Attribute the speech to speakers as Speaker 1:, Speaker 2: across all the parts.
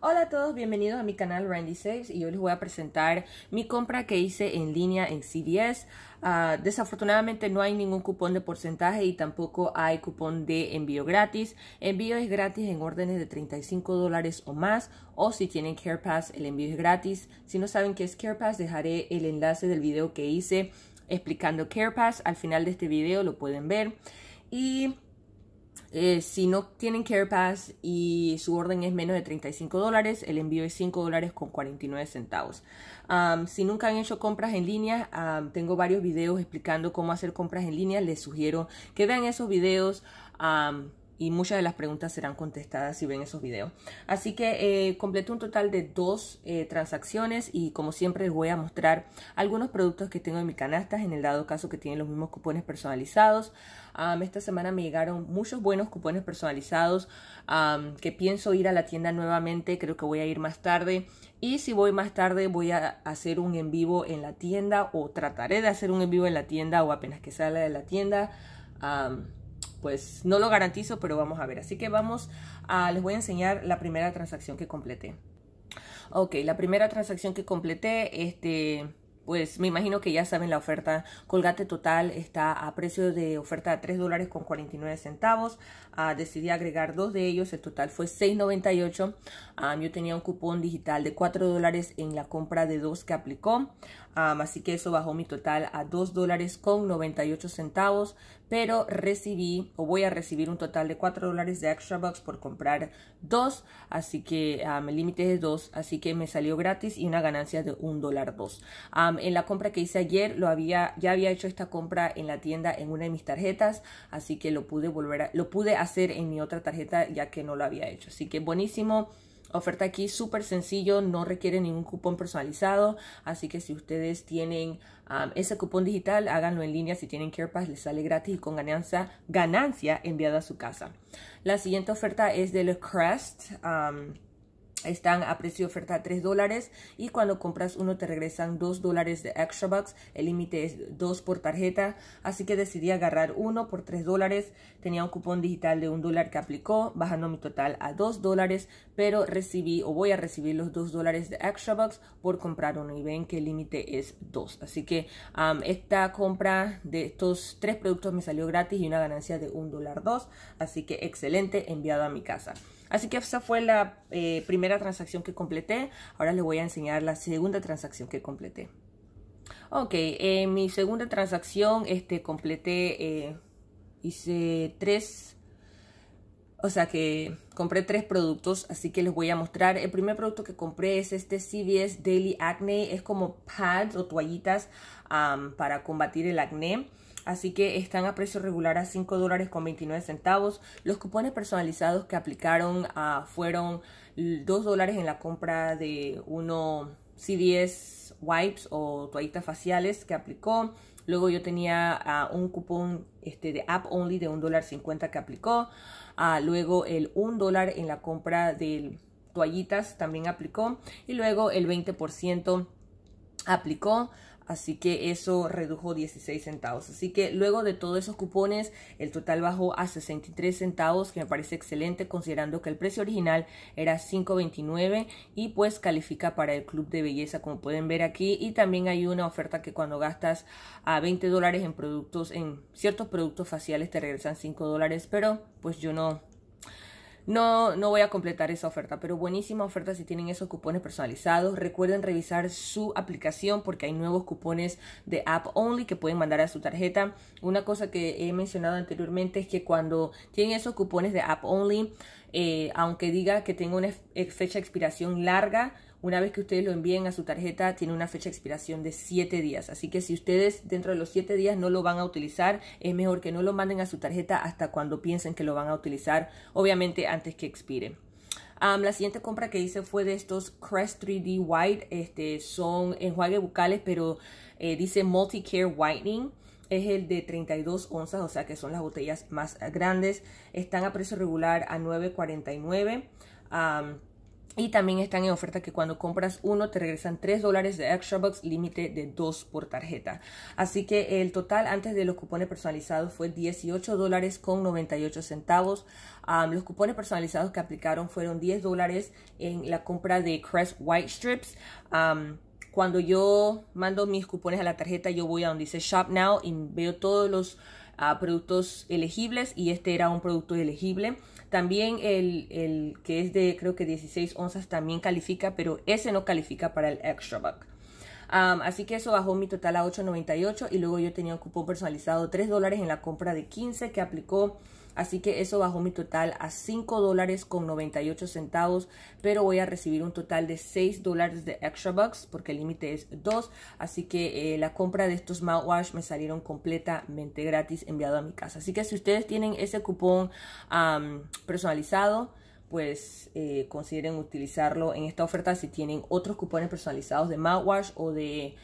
Speaker 1: Hola a todos, bienvenidos a mi canal Randy Saves y hoy les voy a presentar mi compra que hice en línea en CVS. Ah, desafortunadamente no hay ningún cupón de porcentaje y tampoco hay cupón de envío gratis. Envío es gratis en órdenes de 35 dólares o más o si tienen CarePass el envío es gratis. Si no saben qué es CarePass dejaré el enlace del video que hice explicando CarePass al final de este video, lo pueden ver. Y eh, si no tienen CarePass y su orden es menos de 35 dólares, el envío es 5 dólares con 49 centavos. si nunca han hecho compras en línea, tengo varios videos explicando cómo hacer compras en línea. Les sugiero que vean esos videos y muchas de las preguntas serán contestadas si ven esos videos. Así que eh, completé un total de dos eh, transacciones y como siempre les voy a mostrar algunos productos que tengo en mi canasta, en el dado caso que tienen los mismos cupones personalizados. esta semana me llegaron muchos buenos cupones personalizados que pienso ir a la tienda nuevamente, creo que voy a ir más tarde. Y si voy más tarde voy a hacer un en vivo en la tienda o trataré de hacer un en vivo en la tienda o apenas que salga de la tienda pues no lo garantizo, pero vamos a ver. Así que vamos a, les voy a enseñar la primera transacción que completé. Ok, la primera transacción que completé, este, pues me imagino que ya saben la oferta Colgate Total está a precio de oferta de $3.49. dólares con 49 centavos. Ah, decidí agregar dos de ellos, el total fue 6.98. Ah, yo tenía un cupón digital de 4 dólares en la compra de dos que aplicó así que eso bajó mi total a dos dólares con centavos, pero recibí o voy a recibir un total de 4 dólares de extra bucks por comprar dos, así que el límite es dos. así que me salió gratis y una ganancia de un dólar dos. en la compra que hice ayer, lo había, ya había hecho esta compra en la tienda en una de mis tarjetas, así que lo pude volver a, lo pude hacer en mi otra tarjeta ya que no lo había hecho, así que buenísimo. Oferta aquí súper sencillo, no requiere ningún cupón personalizado, así que si ustedes tienen um, ese cupón digital, háganlo en línea. Si tienen CarePass, les sale gratis y con ganancia, ganancia enviada a su casa. La siguiente oferta es de Le Crest. Um, están a precio de oferta 3 dólares y cuando compras uno te regresan 2 dólares de extra bucks el límite es 2 por tarjeta así que decidí agarrar uno por 3 dólares tenía un cupón digital de 1 dólar que aplicó bajando mi total a 2 dólares pero recibí o voy a recibir los 2 dólares de extra bucks por comprar uno y ven que el límite es 2 así que um, esta compra de estos tres productos me salió gratis y una ganancia de 1 dólar 2 así que excelente enviado a mi casa Así que esa fue la eh, primera transacción que completé. Ahora les voy a enseñar la segunda transacción que completé. Ok, en eh, mi segunda transacción este, completé, eh, hice tres o sea que compré tres productos, así que les voy a mostrar. El primer producto que compré es este CVS Daily Acne. Es como pads o toallitas para combatir el acné. Así que están a precio regular a $5.29 dólares con centavos. Los cupones personalizados que aplicaron ah, fueron 2 dólares en la compra de uno CVS wipes o toallitas faciales que aplicó. Luego yo tenía ah, un cupón este, de app only de $1.50 que aplicó luego el 1 dólar en la compra de toallitas también aplicó. Y luego el 20% aplicó así que eso redujo 16 centavos. Así que luego de todos esos cupones, el total bajó a 63 centavos, que me parece excelente considerando que el precio original era 5.29 y pues califica para el club de belleza como pueden ver aquí. Y también hay una oferta que cuando gastas a 20 dólares en productos, en ciertos productos faciales te regresan 5 dólares, pero pues yo no no, no voy a completar esa oferta, pero buenísima oferta si tienen esos cupones personalizados. Recuerden revisar su aplicación porque hay nuevos cupones de app only que pueden mandar a su tarjeta. Una cosa que he mencionado anteriormente es que cuando tienen esos cupones de app only, eh, aunque diga que tenga una fecha de expiración larga, una vez que ustedes lo envíen a su tarjeta, tiene una fecha de expiración de 7 días. Así que si ustedes dentro de los 7 días no lo van a utilizar, es mejor que no lo manden a su tarjeta hasta cuando piensen que lo van a utilizar, obviamente antes que expire. la siguiente compra que hice fue de estos Crest 3D White. Este, son enjuagues bucales, pero eh, dice Multi Care Whitening es el de 32 onzas, o sea que son las botellas más grandes. Están a precio regular a 9.49. Y también están en oferta que cuando compras uno te regresan 3 dólares de extra bucks, límite de 2 por tarjeta. Así que el total antes de los cupones personalizados fue 18 dólares con 98 centavos. los cupones personalizados que aplicaron fueron 10 dólares en la compra de Crest White Strips. cuando yo mando mis cupones a la tarjeta, yo voy a donde dice Shop Now y veo todos los ah, productos elegibles y este era un producto elegible. También el, el, que es de creo que 16 onzas también califica, pero ese no califica para el extra buck. así que eso bajó mi total a 8.98 y luego yo tenía un cupón personalizado 3 dólares en la compra de 15 que aplicó Así que eso bajó mi total a 5 dólares con 98 centavos, pero voy a recibir un total de 6 dólares de extra bucks porque el límite es 2. Así que eh, la compra de estos mouthwash me salieron completamente gratis enviado a mi casa. Así que si ustedes tienen ese cupón personalizado, pues eh, consideren utilizarlo en esta oferta si tienen otros cupones personalizados de mouthwash o de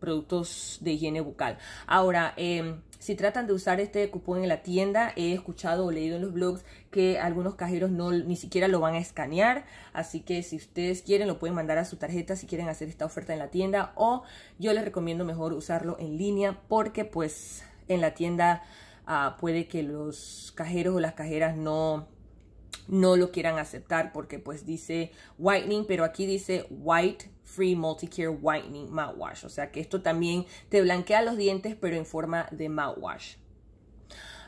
Speaker 1: productos de higiene bucal. Ahora, em, si tratan de usar este cupón en la tienda, he escuchado o leído en los blogs que algunos cajeros no ni siquiera lo van a escanear, así que si ustedes quieren lo pueden mandar a su tarjeta si quieren hacer esta oferta en la tienda o yo les recomiendo mejor usarlo en línea porque pues en la tienda ah, puede que los cajeros o las cajeras no no lo quieran aceptar porque pues dice whitening, pero aquí dice white free multi-care whitening mouthwash. O sea que esto también te blanquea los dientes, pero en forma de mouthwash.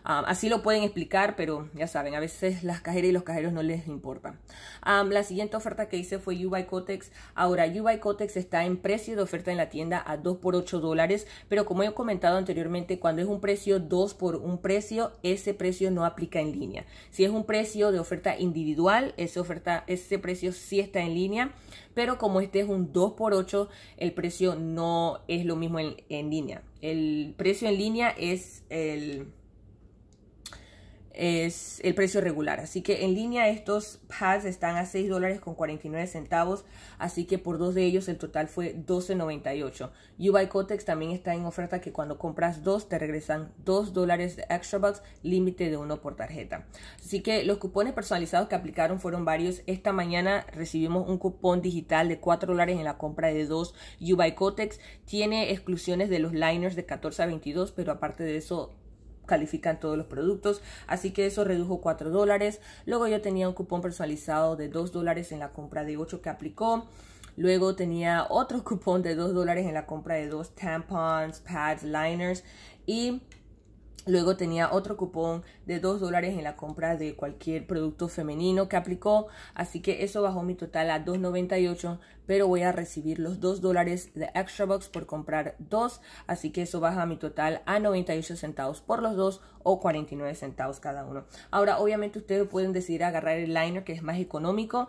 Speaker 1: Ah, así lo pueden explicar, pero ya saben, a veces las cajeras y los cajeros no les importan. Ah, la siguiente oferta que hice fue Ubuy Cotex. Ahora, Ubuy Cotex está en precio de oferta en la tienda a 2 por 8 dólares, pero como he comentado anteriormente, cuando es un precio 2 por un precio, ese precio no aplica en línea. Si es un precio de oferta individual, ese, oferta, ese precio sí está en línea, pero como este es un 2 por 8, el precio no es lo mismo en línea. El precio en línea es el es el precio regular. Así que en línea estos pads están a $6.49. con centavos. Así que por dos de ellos el total fue 12.98. UBICOtex también está en oferta que cuando compras dos te regresan 2 dólares de extra bucks, límite de uno por tarjeta. Así que los cupones personalizados que aplicaron fueron varios. Esta mañana recibimos un cupón digital de 4 dólares en la compra de dos UBICOTEX. Tiene exclusiones de los liners de 14 a 22, pero aparte de eso califican todos los productos, así que eso redujo 4 dólares. Luego yo tenía un cupón personalizado de 2 dólares en la compra de 8 que aplicó. Luego tenía otro cupón de 2 dólares en la compra de dos tampons, pads, liners y Luego tenía otro cupón de 2 dólares en la compra de cualquier producto femenino que aplicó. Así que eso bajó mi total a 2.98 pero voy a recibir los 2 dólares de extra box por comprar dos, así que eso baja mi total a 98 centavos por los dos o 49 centavos cada uno. Ahora, obviamente ustedes pueden decidir agarrar el liner que es más económico,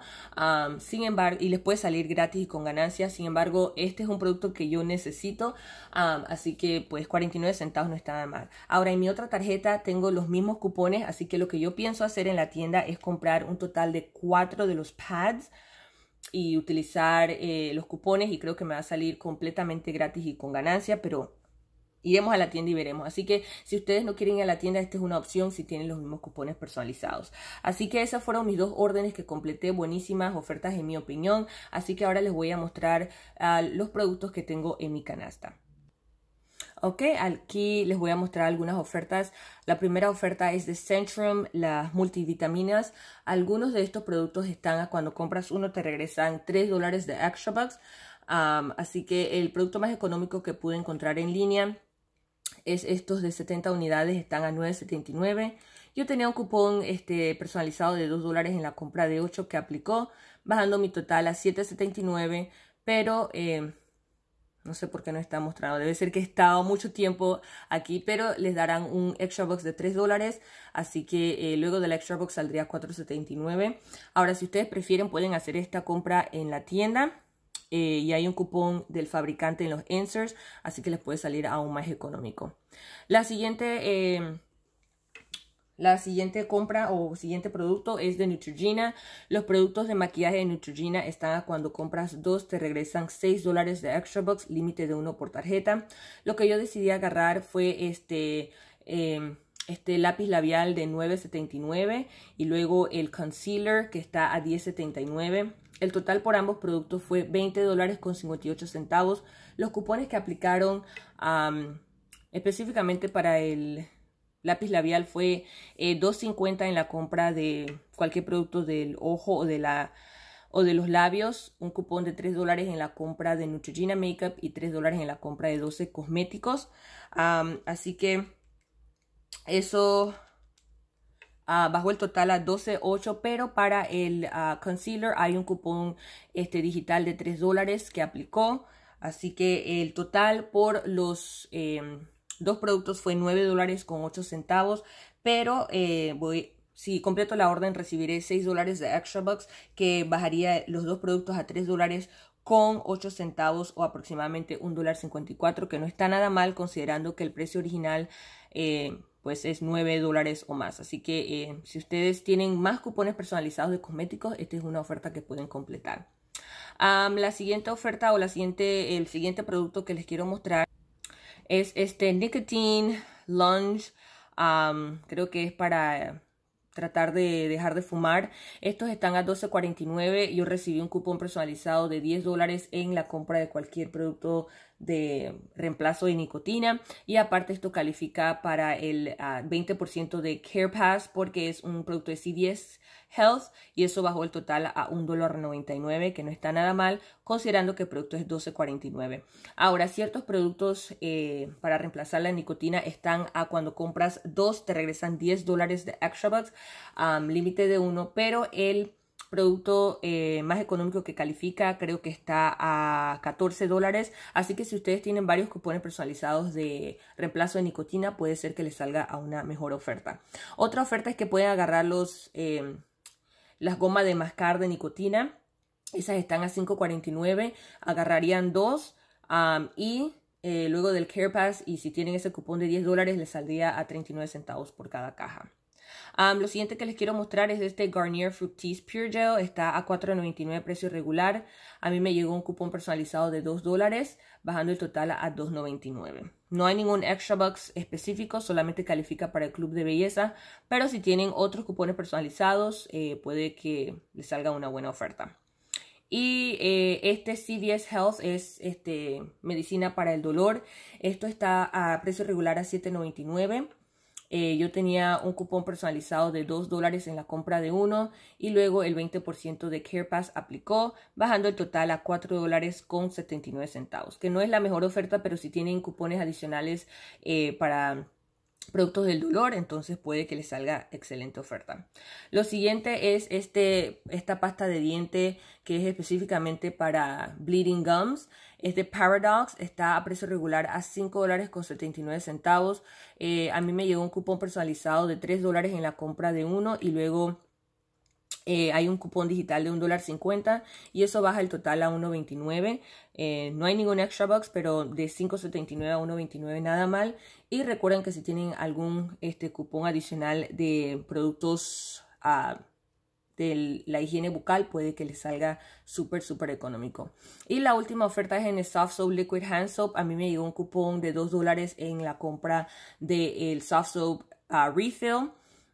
Speaker 1: sin embargo, y les puede salir gratis y con ganancias, sin embargo, este es un producto que yo necesito, así que pues 49 centavos no está nada mal. Ahora, en mi otra tarjeta tengo los mismos cupones, así que lo que yo pienso hacer en la tienda es comprar un total de 4 de los pads y utilizar eh, los cupones y creo que me va a salir completamente gratis y con ganancia, pero iremos a la tienda y veremos. Así que si ustedes no quieren ir a la tienda, esta es una opción si tienen los mismos cupones personalizados. Así que esas fueron mis dos órdenes que completé, buenísimas ofertas en mi opinión. Así que ahora les voy a mostrar ah, los productos que tengo en mi canasta. ¿ok? Aquí les voy a mostrar algunas ofertas. La primera oferta es de Centrum, las multivitaminas. Algunos de estos productos están a cuando compras uno te regresan 3 dólares de extra bucks. así que el producto más económico que pude encontrar en línea es estos de 70 unidades, están a 9.79. Yo tenía un cupón este, personalizado de 2 dólares en la compra de 8 que aplicó, bajando mi total a 7.79, pero... Em, no sé por qué no está mostrado. Debe ser que he estado mucho tiempo aquí, pero les darán un extra box de 3 dólares. Así que eh, luego del extra box saldría 4.79. Ahora, si ustedes prefieren, pueden hacer esta compra en la tienda. Eh, y hay un cupón del fabricante en los answers, así que les puede salir aún más económico. La siguiente... Eh, la siguiente compra o siguiente producto es de Neutrogena. Los productos de maquillaje de Neutrogena están a cuando compras dos te regresan 6 dólares de extra box, límite de uno por tarjeta. Lo que yo decidí agarrar fue este... Em, este lápiz labial de 9.79 y luego el concealer que está a 10.79. El total por ambos productos fue 20 dólares con 58 centavos. Los cupones que aplicaron específicamente para el Lápiz labial fue 2.50 eh, en la compra de cualquier producto del ojo o de la o de los labios, un cupón de 3 dólares en la compra de Neutrogena Makeup y 3 dólares en la compra de 12 cosméticos. así que eso ah, bajó el total a 12.8, pero para el ah, concealer hay un cupón este, digital de 3 dólares que aplicó. Así que el total por los... Em, dos productos fue 9 pero eh, voy, si completo la orden recibiré 6 dólares de extra bucks que bajaría los dos productos a 3 con 8 centavos o aproximadamente $1.54 que no está nada mal considerando que el precio original eh, pues es 9 dólares o más así que eh, si ustedes tienen más cupones personalizados de cosméticos esta es una oferta que pueden completar la siguiente oferta o la siguiente el siguiente producto que les quiero mostrar es este Nicotine Lunge. creo que es para tratar de dejar de fumar. Estos están a 12.49. Yo recibí un cupón personalizado de 10 dólares en la compra de cualquier producto de reemplazo de nicotina y aparte esto califica para el 20% ah, de Care Pass porque es un producto de C10 Health y eso bajó el total a $1.99 que no está nada mal considerando que el producto es $12.49. Ahora ciertos productos eh, para reemplazar la nicotina están a cuando compras dos te regresan $10 de extra bucks, límite de uno, pero el producto eh, más económico que califica, creo que está a 14 dólares, así que si ustedes tienen varios cupones personalizados de reemplazo de nicotina, puede ser que les salga a una mejor oferta. Otra oferta es que pueden agarrar los, em, las gomas de mascar de nicotina, esas están a 5.49, agarrarían dos y eh, luego del Care Pass y si tienen ese cupón de 10 dólares les saldría a 39 centavos por cada caja lo siguiente que les quiero mostrar es este Garnier Fructis Pure Gel. Está a $4.99 precio regular. A mí me llegó un cupón personalizado de 2 dólares, bajando el total a $2.99. No hay ningún extra box específico, solamente califica para el club de belleza, pero si tienen otros cupones personalizados, eh, puede que les salga una buena oferta. Y eh, este CVS Health es este, medicina para el dolor. Esto está a precio regular a $7.99. Eh, yo tenía un cupón personalizado de 2 dólares en la compra de uno y luego el 20% de CarePass aplicó, bajando el total a 4 dólares con 79 centavos, que no es la mejor oferta, pero si tienen cupones adicionales eh, para productos del dolor, entonces puede que les salga excelente oferta. Lo siguiente es este, esta pasta de diente que es específicamente para bleeding gums. es de Paradox está a precio regular a 5 dólares con 79 centavos. Eh, a mí me llegó un cupón personalizado de 3 dólares en la compra de uno y luego eh, hay un cupón digital de $1.50 y eso baja el total a $1.29. Eh, no hay ningún extra box, pero de $5.79 a $1.29 nada mal. Y recuerden que si tienen algún este, cupón adicional de productos ah, de la higiene bucal, puede que les salga súper, súper económico. Y la última oferta es en el Soft Soap Liquid Hand Soap. A mí me llegó un cupón de $2 en la compra del Soft Soap ah, Refill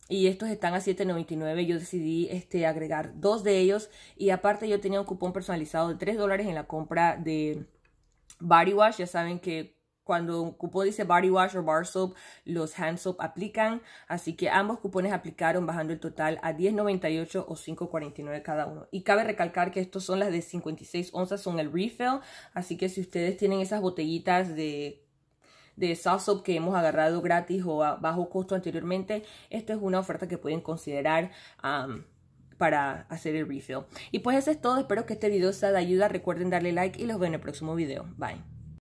Speaker 1: y estos están a $7.99. Yo decidí este, agregar dos de ellos y aparte yo tenía un cupón personalizado de 3 dólares en la compra de Body Wash. Ya saben que cuando un cupón dice Body Wash o Bar Soap, los Hand Soap aplican. Así que ambos cupones aplicaron bajando el total a $10.98 o $5.49 cada uno. Y cabe recalcar que estos son las de 56 onzas, son el refill. Así que si ustedes tienen esas botellitas de de que hemos agarrado gratis o a bajo costo anteriormente, esta es una oferta que pueden considerar. para hacer el refill. Y pues eso es todo. Espero que este video sea de ayuda. Recuerden darle like y los veo en el próximo video. Bye.